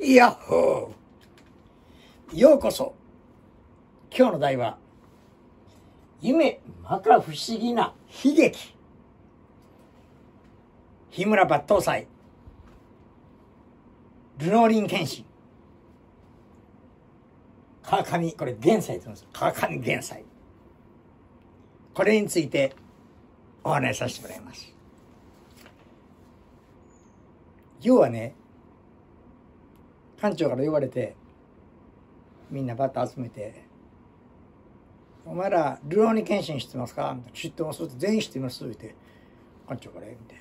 いヤッホーようこそ今日の題は、夢、まか不思議な悲劇。日村抜刀斎、ルノーリン剣心、川上、これ現斎て言うんです。川上現斎。これについてお話しさせてもらいます。要はね、館長から呼ばれてみんなバッと集めて「お前ら流浪に謙信してますか?」みたいな「知ってます」って「全員知ってます」って「館長から」みたい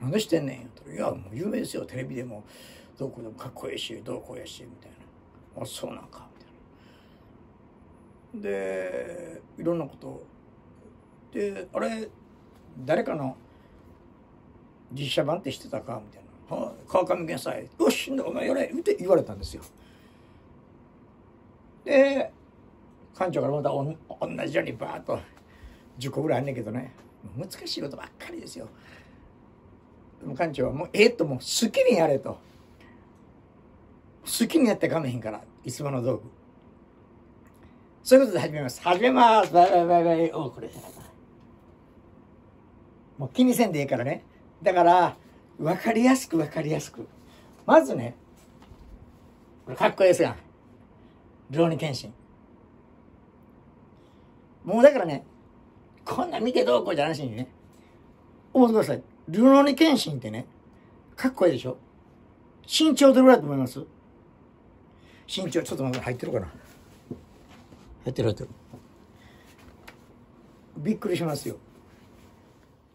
な「なんで知ってんねん」と「いやもう有名ですよテレビでもどこでもかっこいいしどうこうやし」みたいな「あそうなんか」みたいな。でいろんなことで「あれ誰かの実写版って知ってたか?」みたいな。川上健斎よしお前やれって言われたんですよで館長からまた同じようにバーッと10個ぐらいあんねんけどね難しいことばっかりですよでも館長はもうええともう好きにやれと好きにやってかめへんからいつもの道具そういうことで始めます始めますバイバイバイバイおこれもう気にせんでええからねだから分かりやすく分かりやすくまずねこれかっこいいですがルニケンもうだからねこんな見てどうこうじゃなしにね思ってくださいルノニケンシンってねかっこいいでしょ身長どれぐらいだと思います身長ちょっと待って入ってるかな入ってる入ってるびっくりしますよ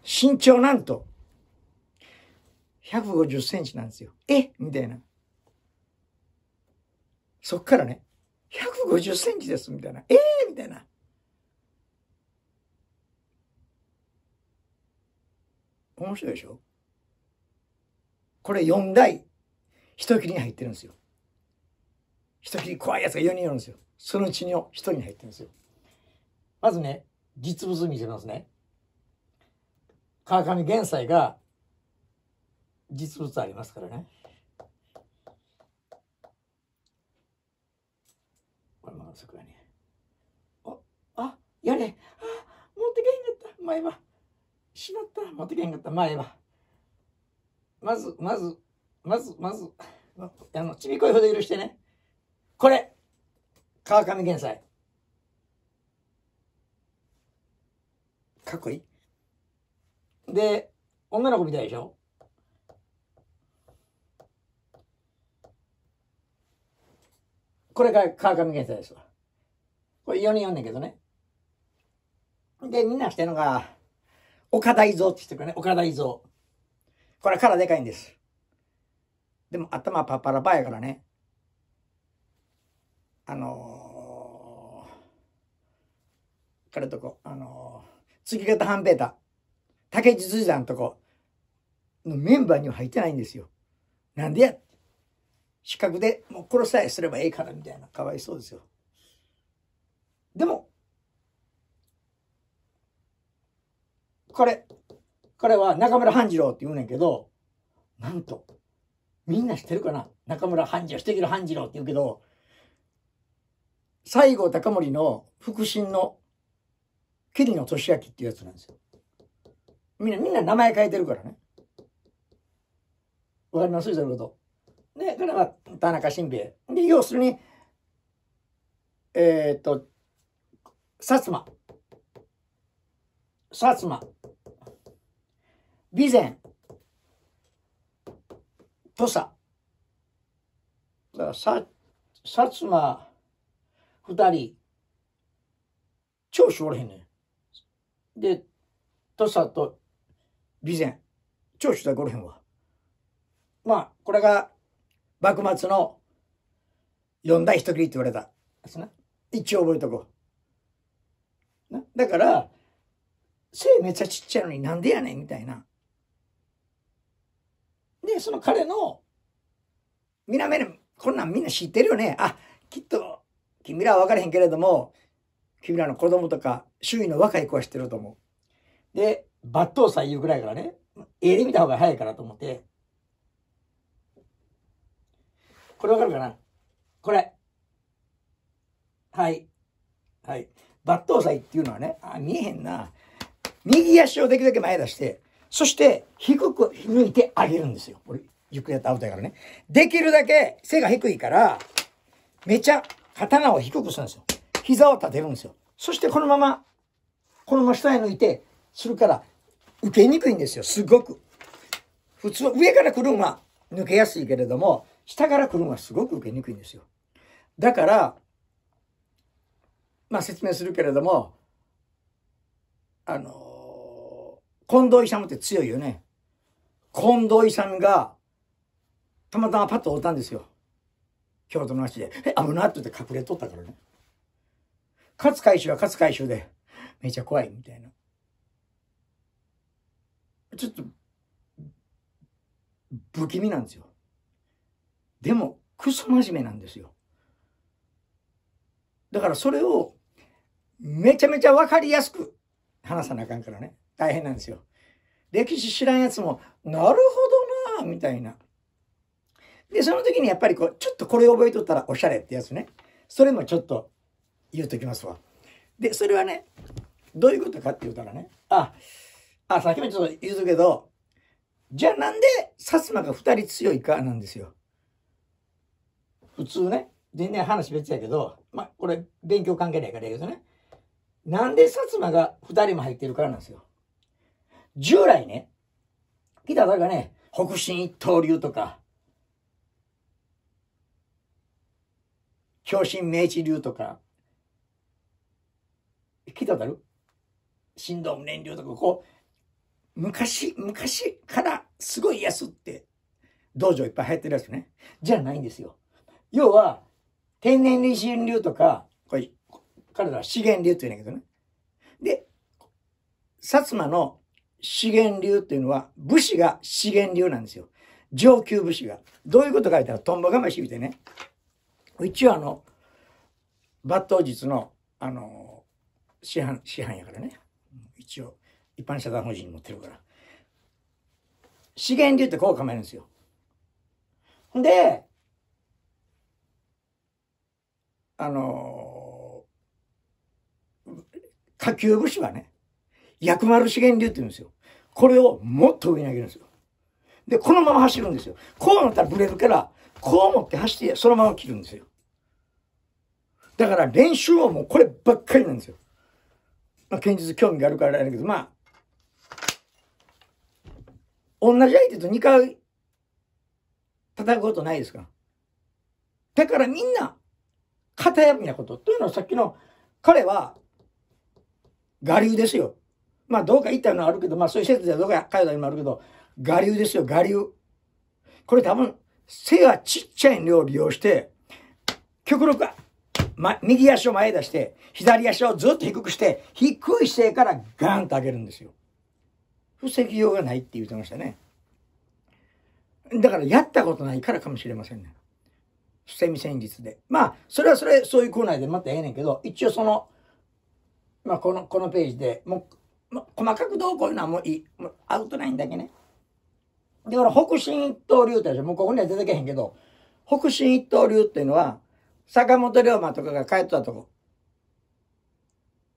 身長なんと150センチなんですよ。えみたいな。そっからね、150センチですみたいな。えー、みたいな。面白いでしょこれ4台、一切りに入ってるんですよ。一切り怖いやつが4人いるんですよ。そのうちの1人に入ってるんですよ。まずね、実物見せますね。川上玄斎が実物ありますからね。これも桜に。お、あ、やれ。あ、持ってけんかった。前は。しまった。持ってけんかった。前は。まず、まず、まず、まず、あの、ちびこいほど許してね。これ。川上玄斎。かっこいい。で、女の子みたいでしょこれが川上健太ですわ。これ4人おんねんけどね。で、みんなしてんのが、岡田伊蔵って言ってくれね。岡田伊蔵。これは殻でかいんです。でも頭パッパラパやからね。あのー、彼とこ、あのー、月型半ペー竹地辻さんとこのメンバーには入ってないんですよ。なんでや資格でもう殺さえすればええからみたいなかわいそうですよでも彼彼は中村半次郎って言うねんけどなんとみんな知ってるかな中村半次郎してなる半次郎って言うけど西郷隆盛の腹心の桐野俊明っていうやつなんですよみんなみんな名前変えてるからねわかりますそうことで、これは田中新兵衛。で、要するに、えっ、と、薩摩、薩摩、備前、土佐、だからさ薩摩二人、長州おらへんねん。で、土佐と備前、長州だけおらへんわ。まあ、これが幕末の四大一斬りって言われた。一応覚えとこう。なだから、背めっちゃちっちゃいのになんでやねんみたいな。で、その彼の、みなめる、こんなんみんな知ってるよね。あ、きっと、君らは分からへんけれども、君らの子供とか、周囲の若い子は知ってると思う。で、抜刀祭言うぐらいからね、絵えで見た方が早いからと思って、これわかるかなこれ。はい。はい。抜刀斎っていうのはね、あ、見えへんな。右足をできるだけ前出して、そして低く抜いてあげるんですよ。これ、ゆっくりやったアウトやからね。できるだけ背が低いから、めちゃ刀を低くするんですよ。膝を立てるんですよ。そしてこのまま、このまま下へ抜いて、するから、受けにくいんですよ、すごく。普通上から来るんは抜けやすいけれども、下から来るのがすごく受けにくいんですよ。だから、まあ説明するけれども、あの近藤勇って強いよね。近藤勇が、たまたまパッと追ったんですよ。京都の足で。え、危なって言って隠れとったからね。勝海舟は勝海舟で、めちゃ怖いみたいな。ちょっと、不気味なんですよ。でも、クソ真面目なんですよ。だからそれを、めちゃめちゃ分かりやすく話さなあかんからね。大変なんですよ。歴史知らんやつも、なるほどなみたいな。で、その時にやっぱりこう、ちょっとこれ覚えとったらおしゃれってやつね。それもちょっと言うときますわ。で、それはね、どういうことかって言うたらね、あ、あ、さっきもちょっと言うとけど、じゃあなんで薩摩が二人強いかなんですよ。普通ね、全然話別やけど、まあ、これ、勉強関係ないからやけどね。なんで薩摩が二人も入ってるからなんですよ。従来ね、北だがね、北進一刀流とか、共振明治流とか、北いたこる振動無念流とか、こう、昔、昔からすごい安って、道場いっぱい入ってるやつね。じゃないんですよ。要は、天然理心流とか、これ、彼らは資源流って言うんだけどね。で、薩摩の資源流っていうのは、武士が資源流なんですよ。上級武士が。どういうこと書いたら、とんぼましみてね。一応あの、抜刀術の、あの、師範、師範やからね。一応、一般社団法人に持ってるから。資源流ってこう構えるんですよ。で、あの下級武士はね、薬丸資源流って言うんですよ。これをもっと上に上げるんですよ。で、このまま走るんですよ。こうなったらブレるから、こう持って走って、そのまま切るんですよ。だから練習はもうこればっかりなんですよ。まあ、剣術興味があるからやるけど、まあ、同じ相手と2回叩くことないですかだからみんな、型破りなこと。というのはさっきの彼は、我流ですよ。まあ、どうか言ったのはあるけど、まあ、そういう説ではどうかいたにもあるけど、我流ですよ、我流。これ多分、背がちっちゃい量を利用して、極力、ま、右足を前出して、左足をずっと低くして、低い姿勢からガンと上げるんですよ。防ぎようがないって言ってましたね。だから、やったことないからかもしれませんね。捨身戦術で。まあ、それはそれ、そういうコーナーでまたええねんけど、一応その、まあ、この、このページでもう、ま、細かくどうこういうのはもういい。もうアウトラインだけね。で、ほら、北進一刀流ってもうここには出てけへんけど、北進一刀流っていうのは、坂本龍馬とかが帰ったとこ。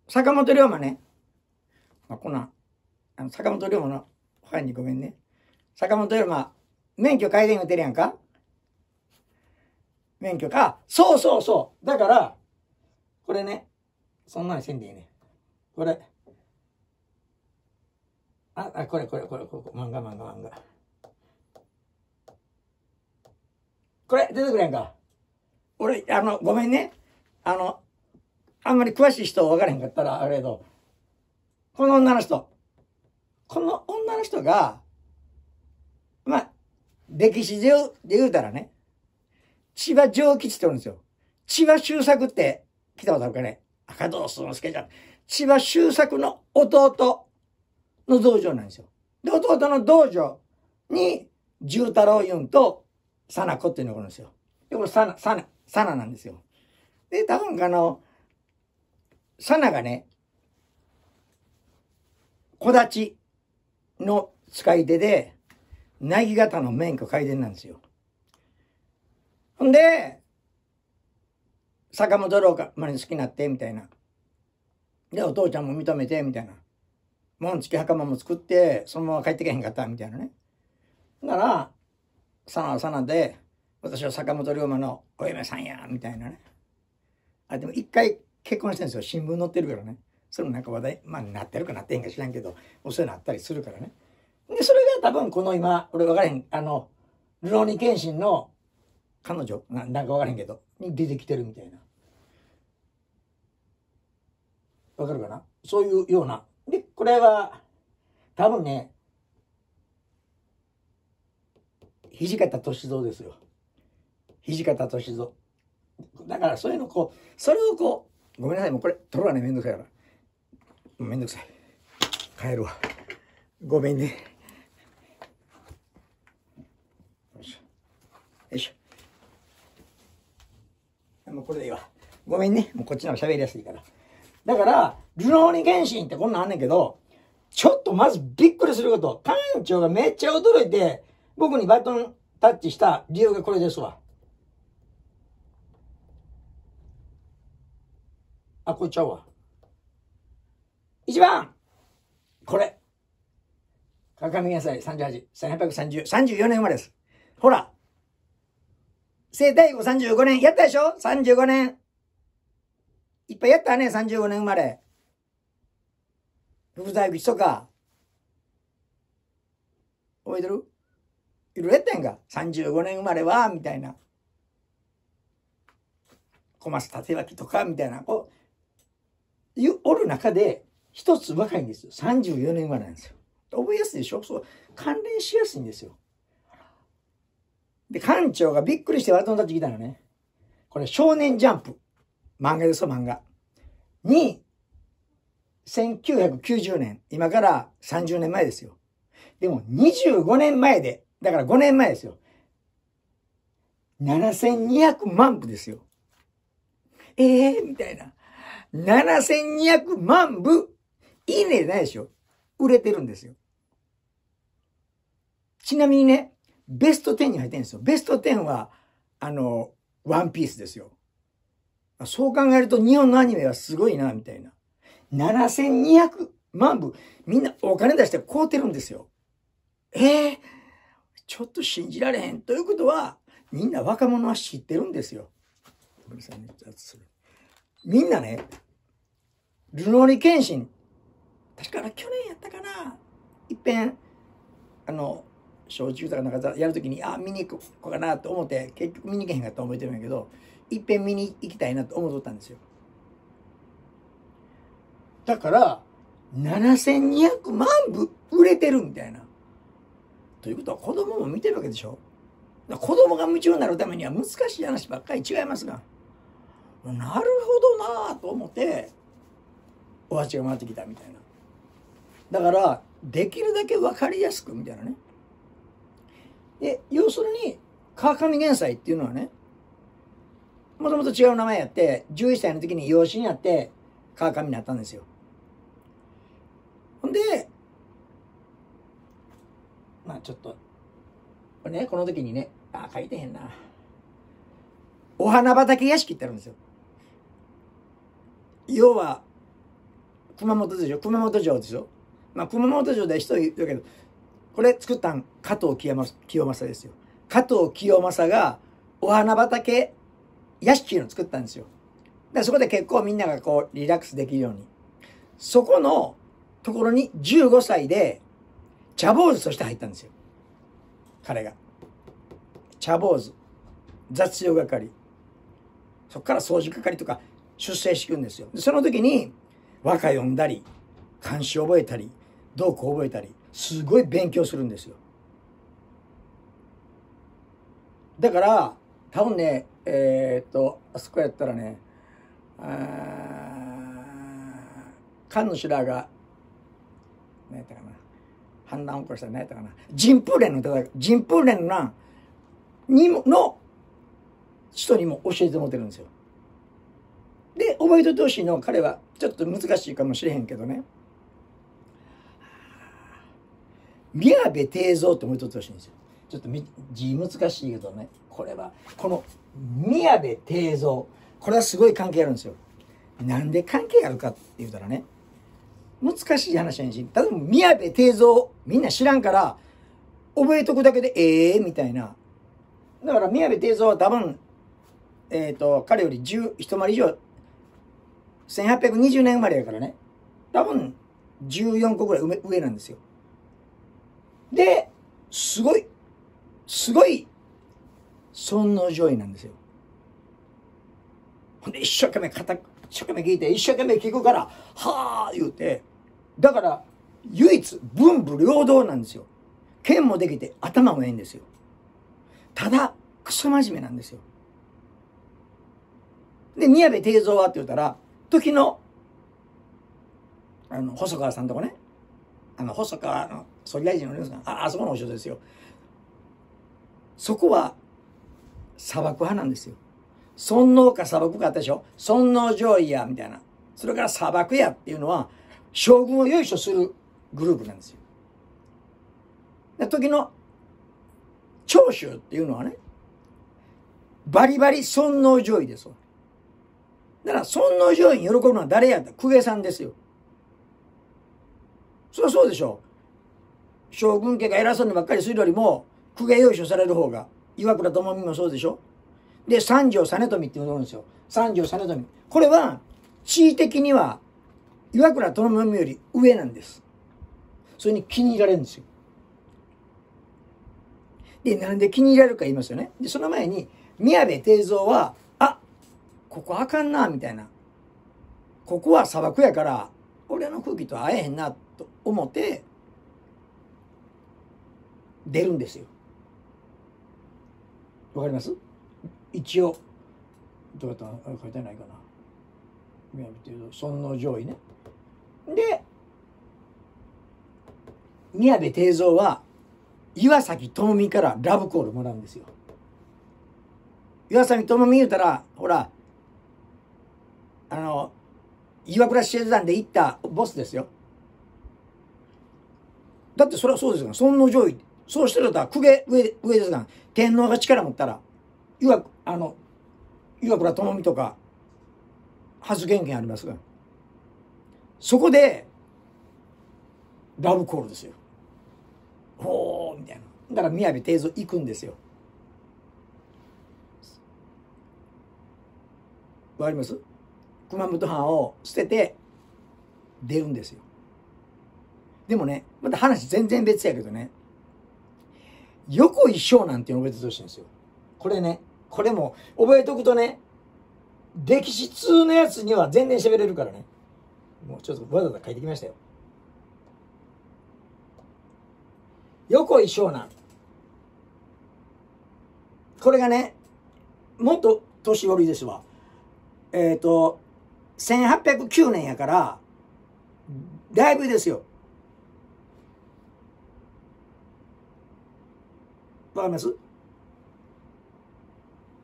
坂本龍馬ね。まあ、こんな、あの、坂本龍馬のファンにごめんね。坂本龍馬、免許改善打てるやんか免許か。そうそうそう。だから、これね、そんなにせんでいいね。これ。あ、あ、これこれこれ、ここ、漫画漫画漫画。これ、出てくれんか。俺、あの、ごめんね。あの、あんまり詳しい人分からへんかったら、あれど、この女の人。この女の人が、まあ、歴史上で言うたらね、千葉上吉っておるんですよ。千葉周作って、来たことあるかね赤道すのすけじゃん。千葉周作の弟の道場なんですよ。で、弟の道場に、重太郎ユンと、さなこっていうのがおるんですよ。で、これさな、さな、さななんですよ。で、多分あの、さながね、小立ちの使い手で、苗木型の免許改善なんですよ。ほんで、坂本龍馬まに好きになって、みたいな。で、お父ちゃんも認めて、みたいな。もん付き袴も作って、そのまま帰ってけへんかった、みたいなね。なら、さなさなで、私は坂本龍馬のお嫁さんや、みたいなね。あ、でも一回結婚してんですよ。新聞載ってるからね。それもなんか話題、まあなってるかなってへんか知らんけど、そういうのあったりするからね。で、それが多分この今、俺分からへん、あの、ルローニケンシンの彼女ななんか分からんけどに出てきてるみたいな分かるかなそういうようなでこれは多分ね土方歳三ですよ土方歳三だからそういうのこうそれをこうごめんなさいもうこれ取るわねめんどくさいからめんどくさい帰るわごめんねよいしょよいしょもうこれでいいわ。ごめんね。もうこっちの方が喋りやすいから。だから、ルローニケンってこんなんあんねんけど、ちょっとまずびっくりすること。館長がめっちゃ驚いて、僕にバトンタッチした理由がこれですわ。あ、これちゃうわ。一番これ。鏡野菜38、1830、34年生まれです。ほら生体35年。やったでしょ ?35 年。いっぱいやったね、35年生まれ。福沢諭とか。覚えてるいろいろやったんか。35年生まれは、みたいな。小松立脇とか、みたいな。こいう、おる中で、一つ若いんですよ。34年生まれなんですよ。覚えやすいでしょそう。関連しやすいんですよ。で、館長がびっくりして笑ってもってきたのね。これ、少年ジャンプ。漫画ですよ、漫画。に、1990年、今から30年前ですよ。でも、25年前で、だから5年前ですよ。7200万部ですよ。ええー、みたいな。7200万部、いいねないでしょ。売れてるんですよ。ちなみにね、ベスト10に入ってるんですよ。ベスト10は、あの、ワンピースですよ。そう考えると日本のアニメはすごいな、みたいな。7200万部、みんなお金出して買うてるんですよ。ええー、ちょっと信じられへん。ということは、みんな若者は知ってるんですよ。みんなね、ルノーリケンシン、確か去年やったかな、いっぺん、あの、小中とかなんかやるときに、あ、見に行こうかなと思って、結局見に行けへんかった思ってるんやけど、いっぺん見に行きたいなと思っとったんですよ。だから、7200万部売れてるみたいな。ということは子供も見てるわけでしょ子供が夢中になるためには難しい話ばっかり違いますが。なるほどなぁと思って、お鉢が回ってきたみたいな。だから、できるだけ分かりやすくみたいなね。で、要するに、川上玄斎っていうのはね、もともと違う名前やって、11歳の時に養子になって、川上になったんですよ。ほんで、まあちょっと、これね、この時にね、あ、書いてへんな。お花畑屋敷ってあるんですよ。要は、熊本でしょ熊本城ですよ。まあ熊本城で人いるけど、これ作ったん加藤清正ですよ。加藤清正がお花畑屋敷の作ったんですよ。でそこで結構みんながこうリラックスできるように。そこのところに15歳で茶坊主として入ったんですよ。彼が。茶坊主。雑用係。そこから掃除係とか出世していくんですよ。その時に和歌読んだり、漢詩覚えたり、道具覚えたり、すごい勉強するんですよ。だから、多分ね、えー、っと、あそこやったらね、菅ンらが、何やったかな、反乱を起こしたら何やったかな、人風連の戦い、人風連のにも、の人にも教えてもてるんですよ。で、覚えおいてほしいの、彼は、ちょっと難しいかもしれへんけどね。宮部定蔵って思いとってほしいんですよ。ちょっと字難しいけどね、これは、この宮部定蔵、これはすごい関係あるんですよ。なんで関係あるかって言うたらね、難しい話やし、例えば宮部定蔵、みんな知らんから、覚えとくだけでええー、みたいな。だから宮部定蔵は多分、えっ、ー、と、彼より1一回り以上、1820年生まれやからね、多分14個ぐらい上なんですよ。で、すごい、すごい、尊王攘夷なんですよ。ほんで、一生懸命一生懸命聞いて、一生懸命聞くから、はあ言うて、だから、唯一、文武両道なんですよ。剣もできて、頭もええんですよ。ただ、クソ真面目なんですよ。で、宮部定蔵はって言ったら、時の、あの、細川さんとかね、あの、細川の総理大臣のあ、あそこのお城ですよ。そこは砂漠派なんですよ。尊王か砂漠かあったでしょ尊王攘夷や、みたいな。それから砂漠やっていうのは、将軍をよいしょするグループなんですよ。で時の長州っていうのはね、バリバリ尊王攘夷ですわ。だから尊王攘夷に喜ぶのは誰やった公家さんですよ。そりそうでしょう。将軍家が偉そうにばっかりするよりも、公家子をされる方が、岩倉智美もそうでしょ。で、三条実富っていうのがあんですよ。三条実富。これは、地位的には、岩倉智美より上なんです。それに気に入られるんですよ。で、なんで気に入られるか言いますよね。で、その前に、宮部定蔵は、あ、ここあかんな、みたいな。ここは砂漠やから、俺の空気と会えへんな、思って出るんですよ。わかります一応どうやったの書いてないかな。ていうと尊王攘夷ね。で宮部定蔵は岩崎智美からラブコールもらうんですよ。岩崎智美言うたらほらあの岩倉集団で行ったボスですよ。だってそれはそうですが、尊皇攘夷、そうしてるとは、公家上、上ですが、天皇が力持ったら、岩倉、あの、岩倉智美とか、発言権ありますが、そこで、ラブコールですよ。ほー、みたいな。だから宮部定蔵行くんですよ。わかります熊本藩を捨てて出るんですよ。でもね、また話全然別やけどね、横一生なんていうの覚えてほしいんですよ。これね、これも覚えとくとね、歴史通のやつには全然喋れるからね。もうちょっとわざわざ書いてきましたよ。横井湘南。これがね、もっと年寄りですわ。えっ、ー、と、1809年やから、だいぶですよ。わかります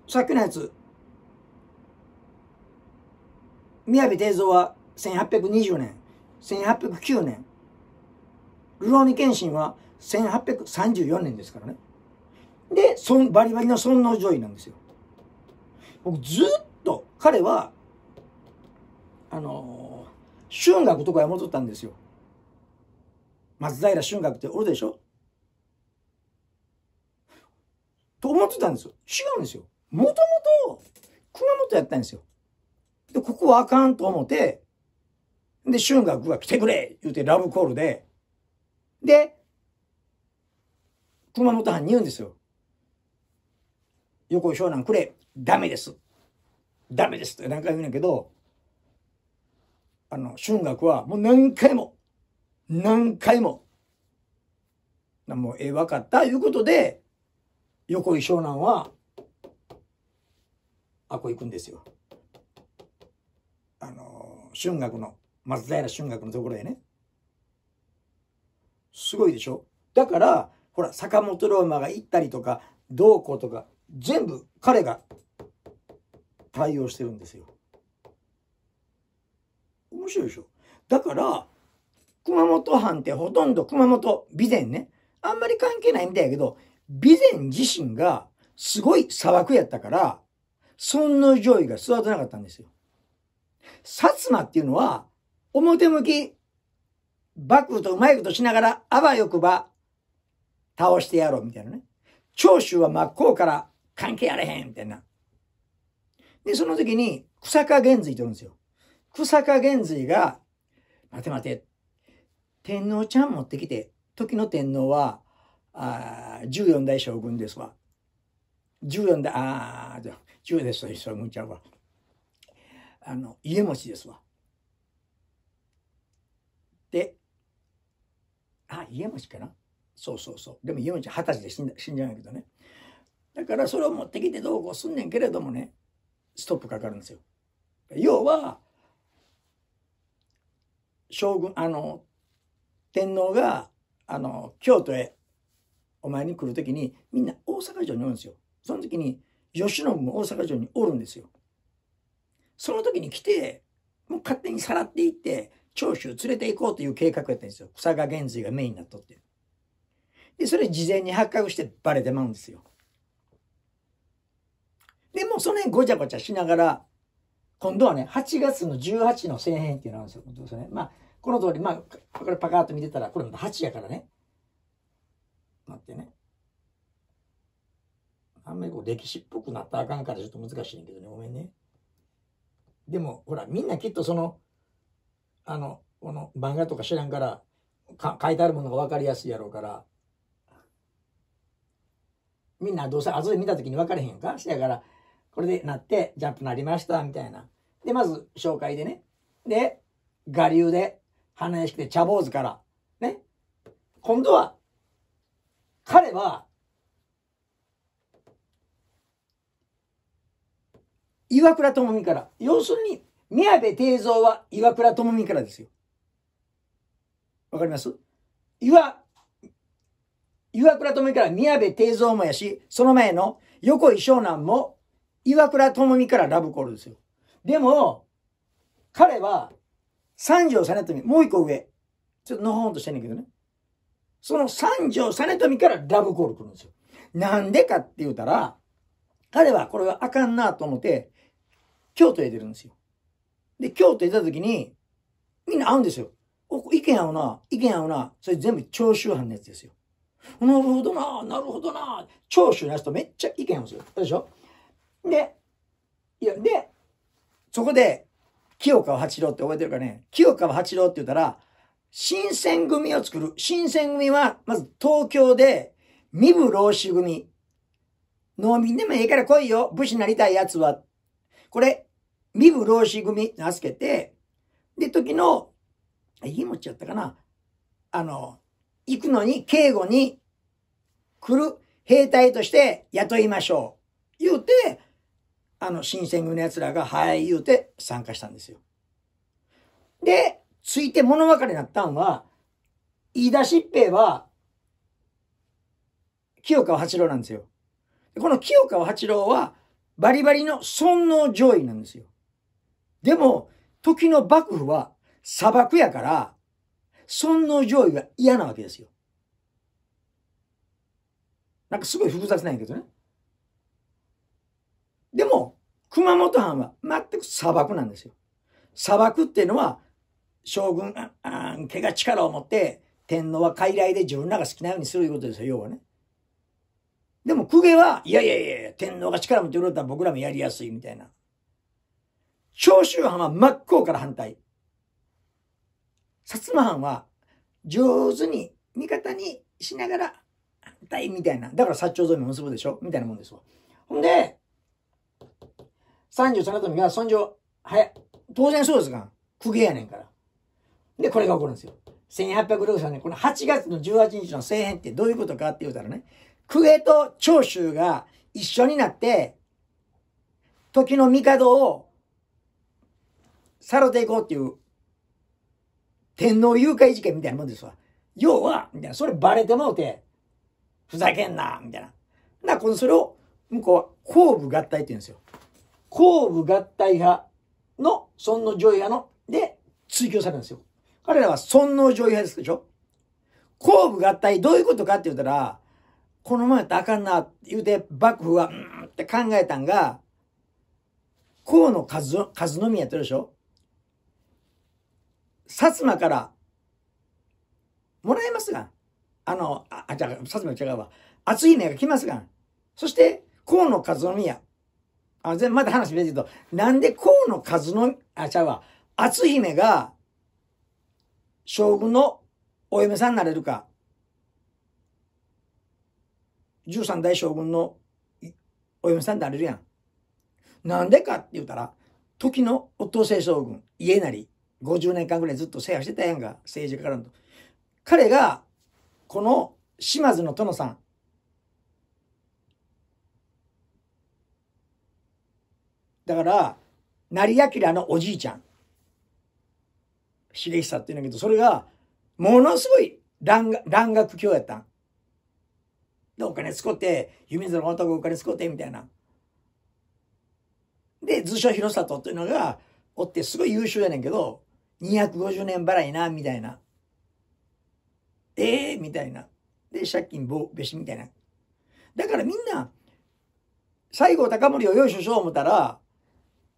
さっきのやつ、宮部定蔵は1820年、1809年、ルローニ謙信は1834年ですからね。で、そんバリバリの尊王攘夷なんですよ。僕ずっと彼は、あのー、春学とかも戻ったんですよ。松平春学っておるでしょと思ってたんですよ。違うんですよ。もともと、熊本やったんですよ。で、ここはあかんと思って、で、春学が来てくれ言うてラブコールで、で、熊本藩に言うんですよ。横井湘南くれダメですダメですって何回も言うんやけど、あの、春学はもう何回も、何回も、もうええ、分かった、いうことで、横井湘南は、あこ行くんですよ。あの、春学の、松平春学のところへね。すごいでしょだから、ほら、坂本龍馬が行ったりとか、どうことか、全部彼が対応してるんですよ。面白いでしょだから、熊本藩ってほとんど熊本、備前ね、あんまり関係ないみたいやけど、備前自身がすごい砂漠やったから、尊の上位が育てなかったんですよ。薩摩っていうのは、表向き、幕府とうまいことしながら、あばよくば、倒してやろうみたいなね。長州は真っ向から関係あれへんみたいな。で、その時に、草加玄瑞とるんですよ。草加玄瑞が、待て待て、天皇ちゃん持ってきて、時の天皇は、あ14代将軍ですわ。14代、ああ、じ10代将軍ちゃうわ。あの、家持ちですわ。で、あ、家持ちかなそうそうそう。でも家持ち二十歳で死んだ死んじゃうんやけどね。だからそれを持ってきてどうこうすんねんけれどもね、ストップかかるんですよ。要は、将軍、あの、天皇が、あの、京都へお参りに来る時にみんな大阪城におるんですよ。その時に慶喜も大阪城におるんですよ。その時に来てもう勝手にさらっていって長州連れて行こうという計画やったんですよ。草賀源瑞がメインになっとって。で、それ事前に発覚してバレてまうんですよ。で、もうその辺ごちゃごちゃしながら、今度はね、8月の18の政変っていうのがあるんですよ。どうね。まあ、この通り、まあ、これパカッと見てたら、これまた8やからね。なってね。あんまりこう歴史っぽくなったらあかんからちょっと難しいんけどね、ごめんね。でも、ほら、みんなきっとその、あの、この漫画とか知らんからか、書いてあるものが分かりやすいやろうから、みんなどうせ後で見た時に分かれへんかせやから、これでなって、ジャンプなりました、みたいな。で、まず紹介でね。で、我流で、花屋敷で茶坊主から、ね。今度は、彼は、岩倉智美から、要するに、宮部定蔵は岩倉智美からですよ。わかります岩、岩倉智美から宮部定蔵もやし、その前の横井湘南も岩倉智美からラブコールですよ。でも、彼は三条実美、もう一個上。ちょっとのほほんとしてんねんけどね。その三条実富からラブコール来るんですよ。なんでかって言うたら、彼はこれはあかんなと思って、京都へ出るんですよ。で、京都へ出た時に、みんな会うんですよ。お意見合うな、意見合うな。それ全部長州藩のやつですよ。なるほどな、なるほどな。長州のやつとめっちゃ意見合うんですよ。でしょで、いや、で、そこで、清川八郎って覚えてるかね清川八郎って言ったら、新選組を作る。新選組は、まず東京で、身分老子組。農民でもええから来いよ。武士になりたい奴は。これ、身分老子組、名付けて、で、時の、い持ちやったかな。あの、行くのに、警護に来る兵隊として雇いましょう。言うて、あの、新選組の奴らが、はい、言うて参加したんですよ。で、ついて物別れになったんは、飯田疾ぺは、清川八郎なんですよ。この清川八郎は、バリバリの尊王上位なんですよ。でも、時の幕府は砂漠やから、尊王上位が嫌なわけですよ。なんかすごい複雑なんやけどね。でも、熊本藩は全く砂漠なんですよ。砂漠っていうのは将軍家が力を持って天皇は傀儡で自分らが好きなようにするということですよ、要はね。でも公家はいやいやいや、天皇が力持ってくれたら僕らもやりやすいみたいな。長州藩は真っ向から反対。薩摩藩は上手に味方にしながら反対みたいな。だから薩長同を結ぶでしょみたいなもんですわ。ほんで、三十3の時が尊上、はや、当然そうですが、公家やねんから。で、これが起こるんですよ。1863年、この8月の18日の政変ってどういうことかって言うたらね、公エと長州が一緒になって、時の帝をさろていこうっていう、天皇誘拐事件みたいなもんですわ。要は、みたいな、それバレてもうて、ふざけんな、みたいな。な、このそれを、向こうは、公部合体って言うんですよ。公部合体派の、尊の上位派の、で、追求されるんですよ。彼らは尊王攘夷派ですでしょ公部合体どういうことかって言ったら、このままやったらあかんなって言うて、幕府は、うんって考えたんが、河野和和宮やってるでしょ薩摩から、もらえますがん。あの、あ、あじゃあ、薩摩違うわ。厚いねが来ますがん。そして、河野和宮。あ、全まだ話別に言うと、なんで河野和の、あ、違うわ。厚姫が、将軍のお嫁さんになれるか、13代将軍のお嫁さんになれるやん。なんでかって言うたら、時の夫清将軍、家なり、50年間ぐらいずっと制覇してたやんか、政治家からのと。彼が、この島津の殿さん、だから、成明のおじいちゃん。刺激さっていうんだけど、それが、ものすごい蘭学教やったん。で、お金使って、弓水の男お金使って、みたいな。で、図書広里っていうのが、おってすごい優秀やねんけど、250年払いな、みたいな。ええー、みたいな。で、借金棒、べし、みたいな。だからみんな、西郷隆盛をよいしょしよう思ったら、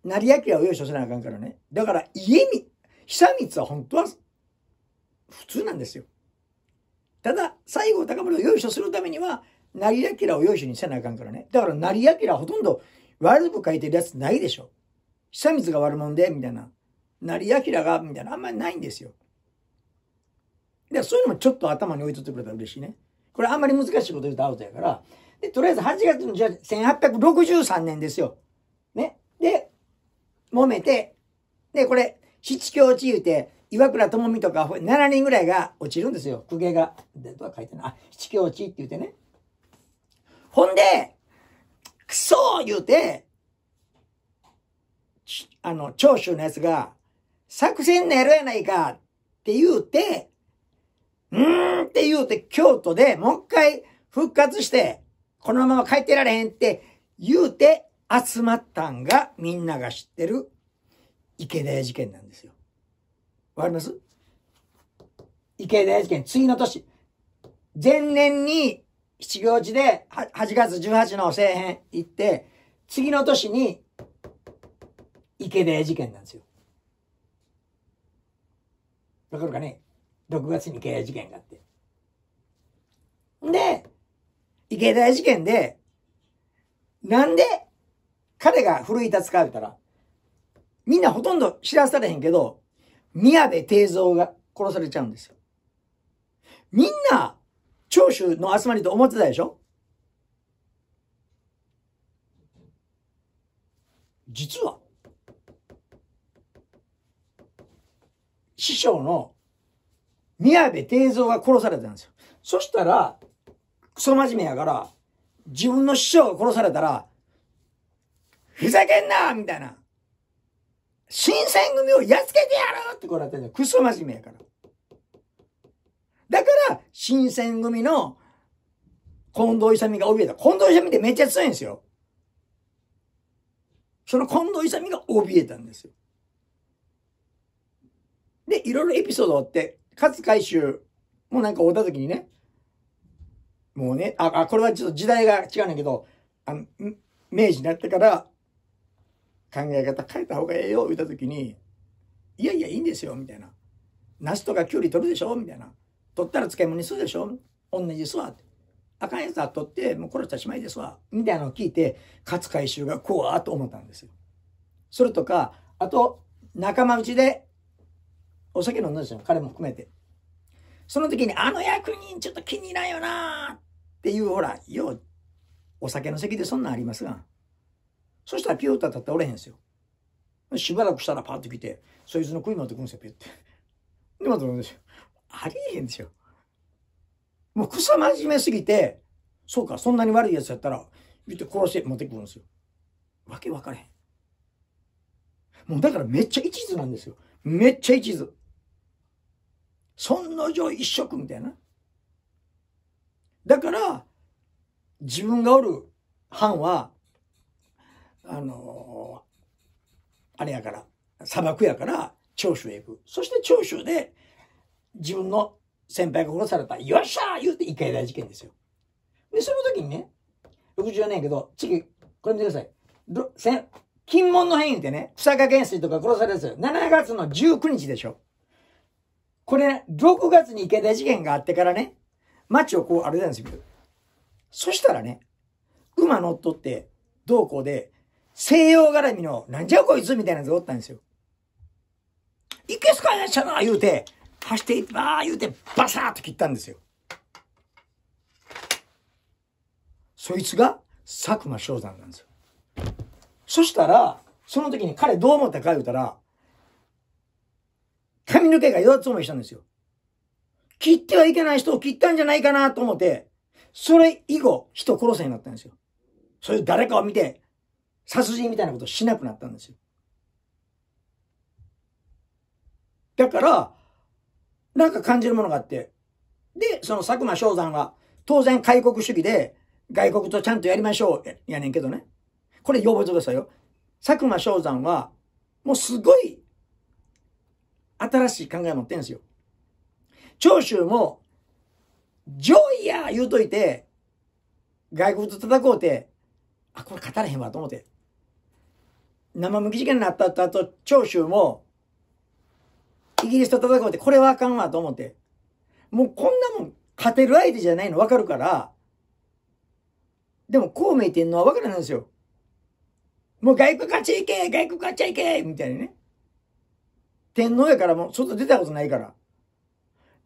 成明をよいしょせなあかんからね。だから家に久光は本当は普通なんですよ。ただ、西郷隆盛を用意書するためには、成明を用意書にせなあかんからね。だから成明はほとんど悪く書いてるやつないでしょ。久光が悪者で、みたいな。成明が、みたいな。あんまりないんですよ。で、そういうのもちょっと頭に置いとってくれたら嬉しいね。これあんまり難しいこと言うとアウトやから。で、とりあえず8月の1863年ですよ。ね。で、揉めて、で、これ、七教地言うて、岩倉智美とか7人ぐらいが落ちるんですよ。公家が。で、とは書いてない。あ、七教地って言うてね。ほんで、クソ言うて、あの、長州のやつが、作戦のやろやないかって言うて、うーんって言うて、京都でもう一回復活して、このまま帰ってられへんって言うて集まったんがみんなが知ってる池田屋事件なんですよ。わかります池田屋事件、次の年。前年に七行地で8月18の政変行って、次の年に池田屋事件なんですよ。わかるかね ?6 月に池田屋事件があって。で、池田屋事件で、なんで彼が奮い立つか言ったら、みんなほとんど知らされへんけど、宮部定蔵が殺されちゃうんですよ。みんな、長州の集まりと思ってたでしょ実は、師匠の宮部定蔵が殺されたんですよ。そしたら、クソ真面目やから、自分の師匠が殺されたら、ふざけんなみたいな。新選組をやっつけてやるってこうやってるだクソ真面目やから。だから、新選組の近藤勇が怯えた。近藤勇ってめっちゃ強いんですよ。その近藤勇が怯えたんですよ。で、いろいろエピソードあって、勝海舟もなんかおった時にね、もうね、あ、あ、これはちょっと時代が違うんだけど、あの、明治になってから、考え方変えた方がええよ、言った時に、いやいや、いいんですよ、みたいな。梨とかきゅうり取るでしょみたいな。取ったら漬物にするでしょ同じですわ。あかんやつは取って、もう殺したしまいですわ。みたいなのを聞いて、勝海舟がこうと思ったんですよ。それとか、あと、仲間内で、お酒飲んだんですよ。彼も含めて。その時に、あの役人ちょっと気に入らんよなっていう、ほら、よう、お酒の席でそんなんありますが。そしたらピューって当たっておれへんすよ。しばらくしたらパッと来て、そいつの持ってくるんですよ、ピュって。で、また乗るんですよ。ありえへんですよ。もう草真面目すぎて、そうか、そんなに悪いやつやったら、言って殺して持ってくるんですよ。わけわからへん。もうだからめっちゃ一途なんですよ。めっちゃ一途。尊の上一色みたいな。だから、自分がおる藩は、あのあれやから砂漠やから長州へ行くそして長州で自分の先輩が殺された「よっしゃー!」言うて一回大事件ですよ。でその時にね64年やけど次これ見てください。金門の変異でね、草加元帥とか殺されるんですよ。7月の19日でしょ。これ、ね、6月に池田事件があってからね、街をこう歩いたんですよ。そしたらね、馬乗っとって、同行で、西洋絡みの、なんじゃこいつみたいなやつがおったんですよ。いけすかやっしゃな言うて、走っていっばあ言うて、バサーと切ったんですよ。そいつが、佐久間翔山なんですよ。そしたら、その時に彼どう思ったか言うたら、髪の毛が4つ思いしたんですよ。切ってはいけない人を切ったんじゃないかなと思って、それ以後、人殺せになったんですよ。そういう誰かを見て、殺人みたいなことしなくなったんですよ。だから、なんか感じるものがあって、で、その佐久間昭山は、当然開国主義で、外国とちゃんとやりましょう、やねんけどね。これ、よ覚えてくださいよ。佐久間昭山は、もうすごい、新しい考えを持ってんですよ。長州も、ジョイヤー言うといて、外国と叩こうて、あ、これ語らへんわと思って、生麦事件になった後、長州も、イギリスと戦うって、これはあかんわと思って。もうこんなもん、勝てる相手じゃないの分かるから、でも、孔明天皇は分からないんですよ。もう外国勝ち行け外国勝ち行けみたいなね。天皇やからもう外出たことないから。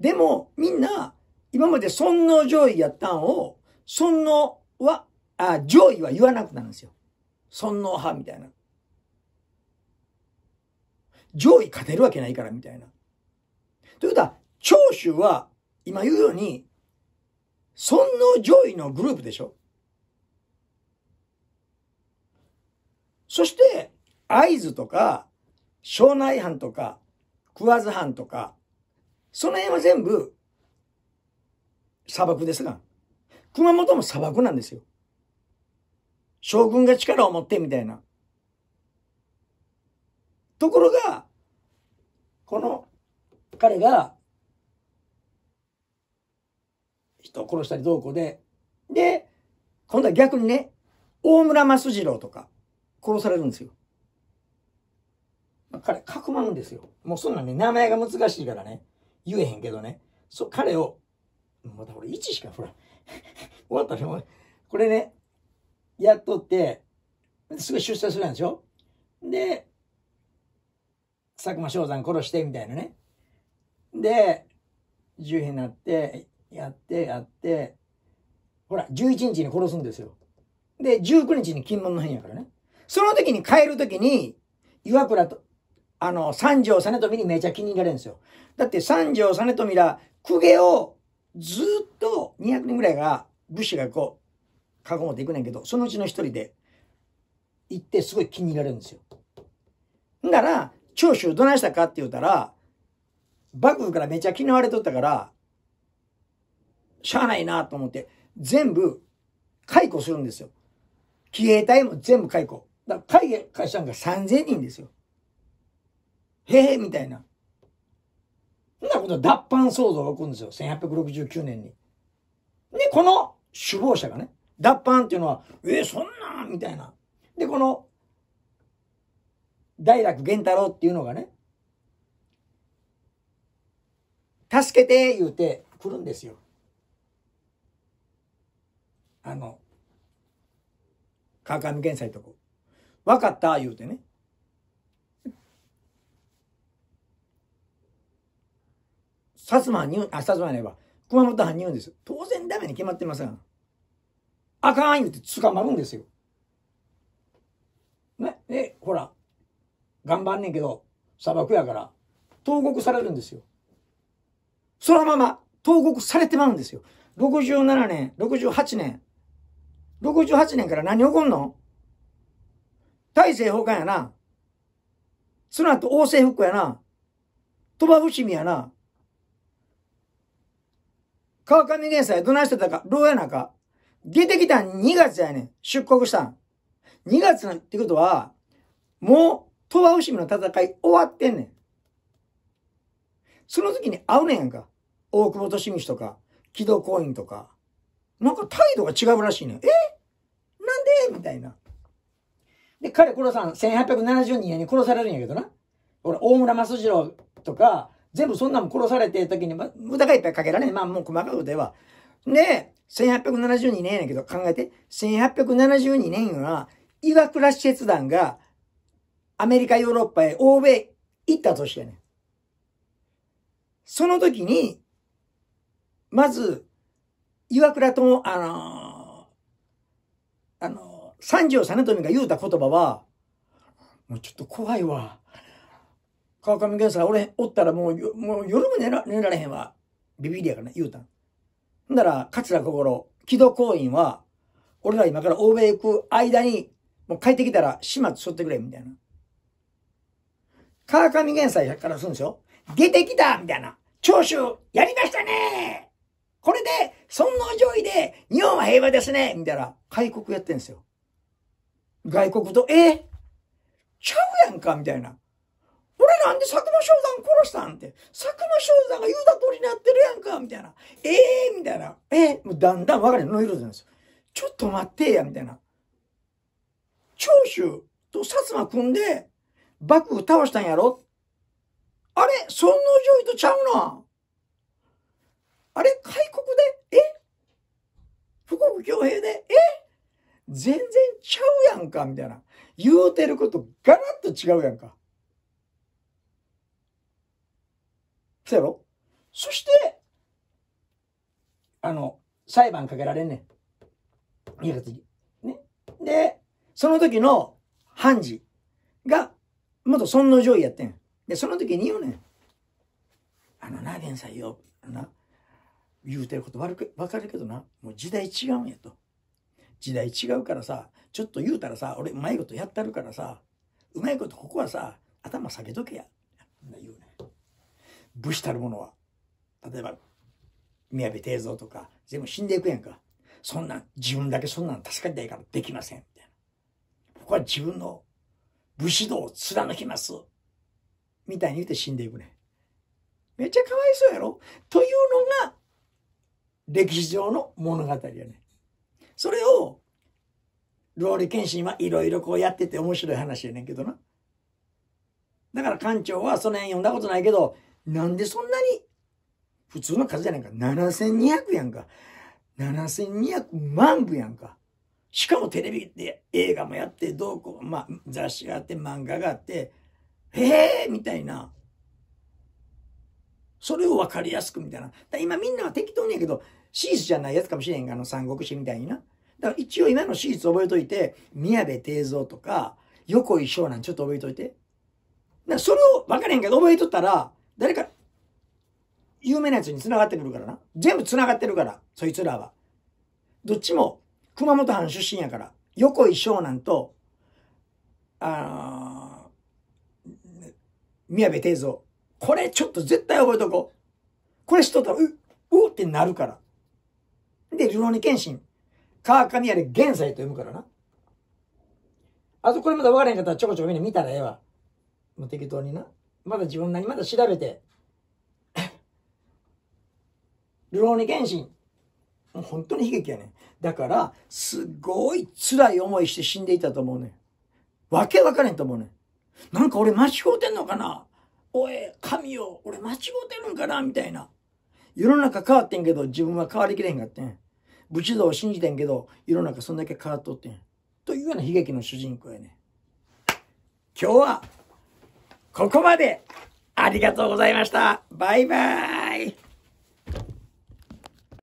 でも、みんな、今まで尊皇上位やったんを、尊皇は、あ、上位は言わなくなるんですよ。尊皇派みたいな。上位勝てるわけないからみたいな。ということは、長州は今言うように、尊王上位のグループでしょそして、会津とか、庄内藩とか、桑津藩とか、その辺は全部、砂漠ですが、熊本も砂漠なんですよ。将軍が力を持ってみたいな。ところが、この彼が、人を殺したりどうこうで、で、今度は逆にね、大村益次郎とか殺されるんですよ。彼、かくまうんですよ。もうそんなね、名前が難しいからね、言えへんけどね、そ彼を、また俺1しかほら、終わったね、う。これね、やっとって、すぐ出世するんでしょで、佐久間翔山殺してみたいなね。で、10日になって、やってやって、ほら、11日に殺すんですよ。で、19日に金門の変やからね。その時に帰る時に、岩倉と、あの、三条実富にめちゃ気に入られるんですよ。だって三条実富ら、公家をずっと200人ぐらいが、武士がこう、囲もっていくねんけど、そのうちの一人で行ってすごい気に入られるんですよ。だから、長州どないしたかって言うたら、幕府からめちゃ嫌われとったから、しゃあないなと思って、全部解雇するんですよ。騎兵隊も全部解雇。だから解雇したのが3000人ですよ。へえ、みたいな。そんなこと脱藩騒動が起こるんですよ。1869年に。で、この首謀者がね、脱藩っていうのは、えー、そんなみたいな。で、この大楽源太郎っていうのがね、助けて言うて来るんですよ。あの、川上健斎とこ。分かった言うてね。薩摩に、あ、薩摩に言えば、熊本藩に言うんです。当然ダメに決まってません。あかん言うて捕まるんですよ。頑張んねんけど、砂漠やから、投獄されるんですよ。そのまま、投獄されてまうんですよ。67年、68年、68年から何起こんの大政奉還やな。その後、王政復古やな。鳥羽伏見やな。川上玄斎どないしてたか、牢やなか。出てきたん2月やねん。出国したん。2月なんてことは、もう、鳥羽伏見の戦い終わってんねん。その時に会うねんか。大久保利通とか、木戸公イとか。なんか態度が違うらしいねん。えなんでみたいな。で、彼殺さん、1872年に殺されるんやけどな。俺、大村益次郎とか、全部そんなも殺されてる時に、ま、無駄がいっぱいかけられん。まあ、もう細かくでは。ねえ。1872年やけど、考えて、1872年は、岩倉使節団がアメリカ、ヨーロッパへ、欧米行ったとしてね。その時に、まず、岩倉とも、あのー、あのー、三条実富が言うた言葉は、もうちょっと怖いわ。川上源さん、俺おったらもう、もう夜も寝ら寝られへんわ。ビビりやからね、言うたん。んだら、桂心、木戸公院は、俺ら今から欧米行く間に、もう帰ってきたら始末しとってくれ、みたいな。川上玄斎からするんですよ。出てきたみたいな。長州やりましたねこれで、尊皇攘夷で、日本は平和ですねみたいな、開国やってんですよ。外国と、えー、ちゃうやんかみたいな。俺なんで佐久間翔山殺したんって、佐久間翔山が言うた通りになってるやんかみたいな。ええー、みたいな。ええー、もうだんだん分かるノイローズなんですよ。ちょっと待ってや、みたいな。長州と薩摩組んで、幕府倒したんやろあれ尊皇攘夷とちゃうなあれ開国でえ富国強兵でえ全然ちゃうやんかみたいな。言うてることガラッと違うやんか。そやろそして、あの、裁判かけられんねん。2月に。ね。で、その時の判事が元尊の上位やってん。で、その時に言うねん。あのな、現在よ、な、言うてること悪く、わかるけどな、もう時代違うんやと。時代違うからさ、ちょっと言うたらさ、俺うまいことやったるからさ、うまいことここはさ、頭下げとけや。言うねん。武士たるものは、例えば、宮部定蔵とか、全部死んでいくやんか。そんなん、自分だけそんなん助かりたいからできません。みたいな。僕は自分の武士道を貫きます。みたいに言って死んでいくね。めっちゃかわいそうやろというのが歴史上の物語やね。それを、ローリケンシンはいろいろこうやってて面白い話やねんけどな。だから館長はその辺読んだことないけど、なんでそんなに、普通の数じゃないか。7200やんか。7200万部やんか。しかもテレビで映画もやって、どうこう、まあ、雑誌があって、漫画があって、へえみたいな。それを分かりやすくみたいな。今みんなは適当にやけど、シーズじゃないやつかもしれんが、あの三国志みたいにな。だから一応今のシーズ覚えといて、宮部定蔵とか、横井翔なんちょっと覚えといて。だそれを分かれへんけど覚えとったら、誰か、有名なやつに繋がってくるからな。全部繋がってるから、そいつらは。どっちも熊本藩出身やから、横井湘南と、あの宮部定蔵。これちょっと絶対覚えとこう。これしとったら、う、うってなるから。で、ル浪ニケンシン。川上やで現在と読むからな。あとこれまだ分からへんかったらちょこちょこみんな見たらええわ。もう適当にな。まだ自分なりまだ調べて。ル 浪ーニケンシン。もう本当に悲劇やねん。だから、すごい辛い思いして死んでいたと思うねん。わけわからんと思うねん。なんか俺間違うてんのかなおい、神よ、俺間違うてるんかなみたいな。世の中変わってんけど、自分は変わりきれへんかってん。士道を信じてんけど、世の中そんだけ変わっとってん。というような悲劇の主人公やね。今日は、ここまでありがとうございました。バイバーイ